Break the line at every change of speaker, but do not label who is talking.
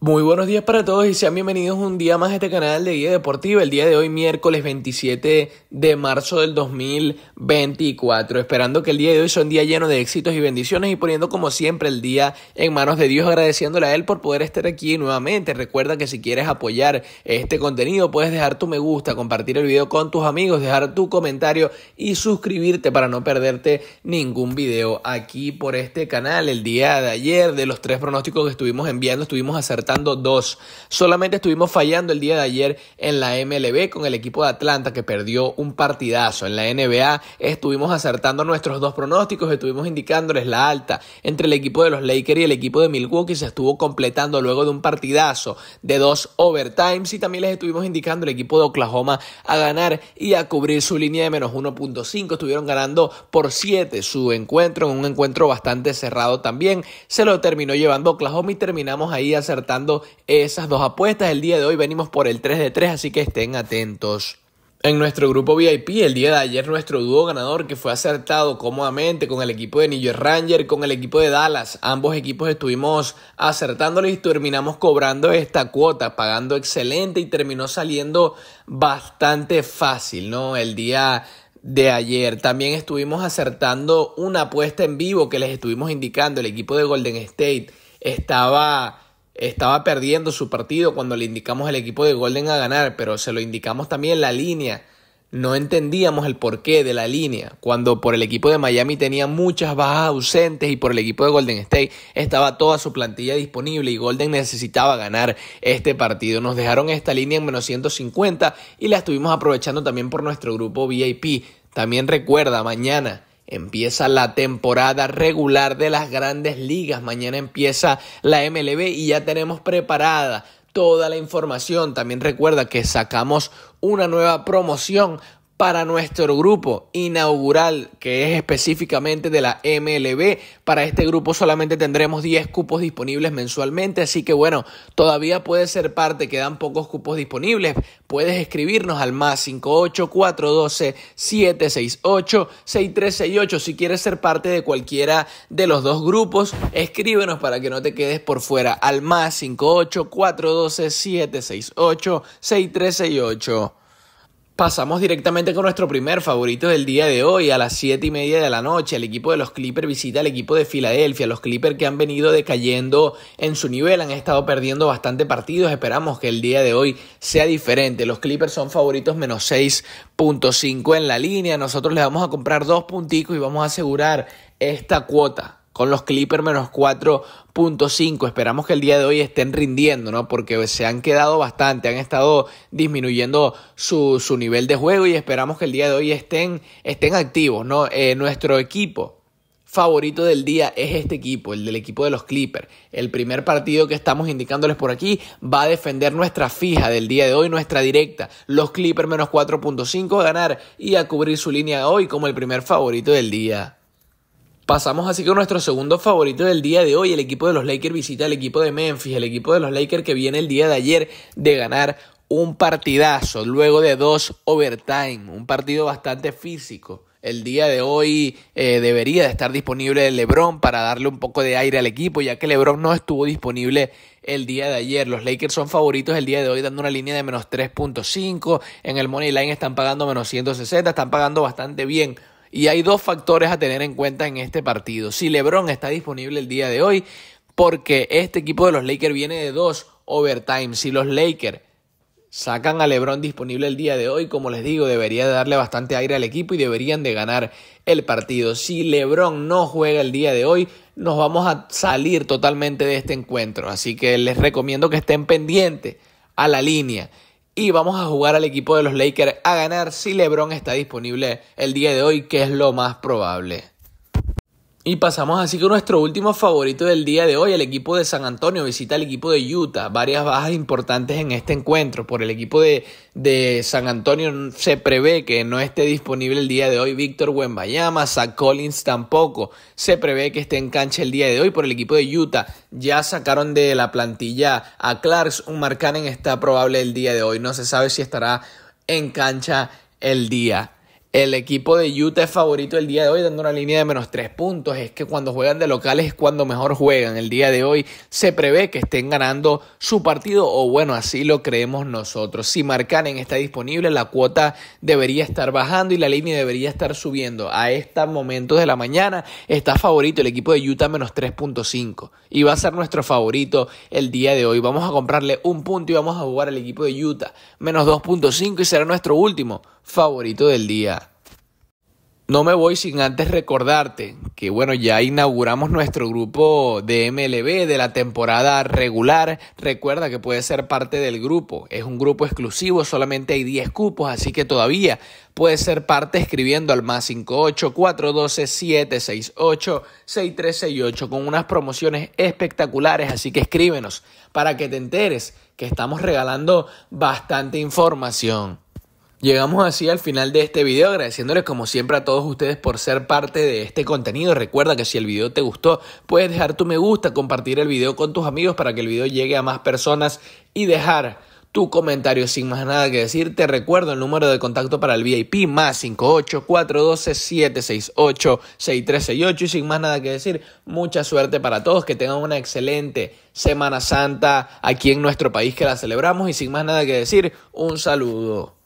Muy buenos días para todos y sean bienvenidos un día más a este canal de Guía Deportiva. El día de hoy, miércoles 27 de marzo del 2024. Esperando que el día de hoy sea un día lleno de éxitos y bendiciones y poniendo como siempre el día en manos de Dios, agradeciéndole a Él por poder estar aquí nuevamente. Recuerda que si quieres apoyar este contenido, puedes dejar tu me gusta, compartir el video con tus amigos, dejar tu comentario y suscribirte para no perderte ningún video aquí por este canal. El día de ayer, de los tres pronósticos que estuvimos enviando, estuvimos acertando dos. Solamente estuvimos fallando el día de ayer en la MLB con el equipo de Atlanta que perdió un partidazo. En la NBA estuvimos acertando nuestros dos pronósticos, estuvimos indicándoles la alta entre el equipo de los Lakers y el equipo de Milwaukee. Se estuvo completando luego de un partidazo de dos overtimes y también les estuvimos indicando el equipo de Oklahoma a ganar y a cubrir su línea de menos 1.5. Estuvieron ganando por 7 su encuentro, en un encuentro bastante cerrado también. Se lo terminó llevando Oklahoma y terminamos ahí acertando esas dos apuestas. El día de hoy venimos por el 3 de 3, así que estén atentos. En nuestro grupo VIP, el día de ayer, nuestro dúo ganador que fue acertado cómodamente con el equipo de New York con el equipo de Dallas. Ambos equipos estuvimos acertándoles y terminamos cobrando esta cuota, pagando excelente y terminó saliendo bastante fácil, ¿no? El día de ayer. También estuvimos acertando una apuesta en vivo que les estuvimos indicando. El equipo de Golden State estaba estaba perdiendo su partido cuando le indicamos al equipo de Golden a ganar, pero se lo indicamos también la línea. No entendíamos el porqué de la línea, cuando por el equipo de Miami tenía muchas bajas ausentes y por el equipo de Golden State estaba toda su plantilla disponible y Golden necesitaba ganar este partido. Nos dejaron esta línea en menos 150 y la estuvimos aprovechando también por nuestro grupo VIP. También recuerda, mañana Empieza la temporada regular de las grandes ligas. Mañana empieza la MLB y ya tenemos preparada toda la información. También recuerda que sacamos una nueva promoción para nuestro grupo inaugural, que es específicamente de la MLB. Para este grupo solamente tendremos 10 cupos disponibles mensualmente, así que bueno, todavía puedes ser parte, quedan pocos cupos disponibles. Puedes escribirnos al más 58412-768-6368 si quieres ser parte de cualquiera de los dos grupos. Escríbenos para que no te quedes por fuera al más 58412-768-6368. Pasamos directamente con nuestro primer favorito del día de hoy, a las 7 y media de la noche. El equipo de los Clippers visita al equipo de Filadelfia. Los Clippers que han venido decayendo en su nivel, han estado perdiendo bastante partidos. Esperamos que el día de hoy sea diferente. Los Clippers son favoritos menos 6.5 en la línea. Nosotros les vamos a comprar dos punticos y vamos a asegurar esta cuota con los Clippers menos 4.5. Esperamos que el día de hoy estén rindiendo, ¿no? Porque se han quedado bastante, han estado disminuyendo su, nivel de juego y esperamos que el día de hoy estén, estén activos, ¿no? Eh, nuestro equipo favorito del día es este equipo, el del equipo de los Clippers. El primer partido que estamos indicándoles por aquí va a defender nuestra fija del día de hoy, nuestra directa. Los Clippers menos 4.5 a ganar y a cubrir su línea hoy como el primer favorito del día. Pasamos así con nuestro segundo favorito del día de hoy. El equipo de los Lakers visita al equipo de Memphis, el equipo de los Lakers que viene el día de ayer de ganar un partidazo luego de dos overtime, un partido bastante físico. El día de hoy eh, debería de estar disponible LeBron para darle un poco de aire al equipo, ya que LeBron no estuvo disponible el día de ayer. Los Lakers son favoritos el día de hoy, dando una línea de menos 3.5. En el Money Line están pagando menos 160, están pagando bastante bien y hay dos factores a tener en cuenta en este partido. Si LeBron está disponible el día de hoy, porque este equipo de los Lakers viene de dos overtime. Si los Lakers sacan a LeBron disponible el día de hoy, como les digo, debería darle bastante aire al equipo y deberían de ganar el partido. Si LeBron no juega el día de hoy, nos vamos a salir totalmente de este encuentro. Así que les recomiendo que estén pendientes a la línea y vamos a jugar al equipo de los Lakers a ganar si LeBron está disponible el día de hoy, que es lo más probable. Y pasamos así con nuestro último favorito del día de hoy. El equipo de San Antonio visita al equipo de Utah. Varias bajas importantes en este encuentro. Por el equipo de, San Antonio se prevé que no esté disponible el día de hoy Víctor Wembayama, Zach Collins tampoco. Se prevé que esté en cancha el día de hoy por el equipo de Utah. Ya sacaron de la plantilla a Clarks. Un Marcanen está probable el día de hoy. No se sabe si estará en cancha el día el equipo de Utah es favorito el día de hoy, dando una línea de menos 3 puntos. Es que cuando juegan de locales es cuando mejor juegan. El día de hoy se prevé que estén ganando su partido, o bueno, así lo creemos nosotros. Si Marcanen está disponible, la cuota debería estar bajando y la línea debería estar subiendo. A este momento de la mañana está favorito el equipo de Utah menos 3.5 y va a ser nuestro favorito el día de hoy. Vamos a comprarle un punto y vamos a jugar al equipo de Utah menos 2.5 y será nuestro último favorito del día. No me voy sin antes recordarte que bueno, ya inauguramos nuestro grupo de MLB de la temporada regular. Recuerda que puedes ser parte del grupo. Es un grupo exclusivo, solamente hay 10 cupos, así que todavía puedes ser parte escribiendo al más 58 412 768 6368 con unas promociones espectaculares, así que escríbenos para que te enteres que estamos regalando bastante información. Llegamos así al final de este video, agradeciéndoles como siempre a todos ustedes por ser parte de este contenido. Recuerda que si el video te gustó, puedes dejar tu me gusta, compartir el video con tus amigos para que el video llegue a más personas y dejar tu comentario sin más nada que decir. Te recuerdo el número de contacto para el VIP más 58412-768-6368 y sin más nada que decir. Mucha suerte para todos, que tengan una excelente Semana Santa aquí en nuestro país que la celebramos y sin más nada que decir, un saludo.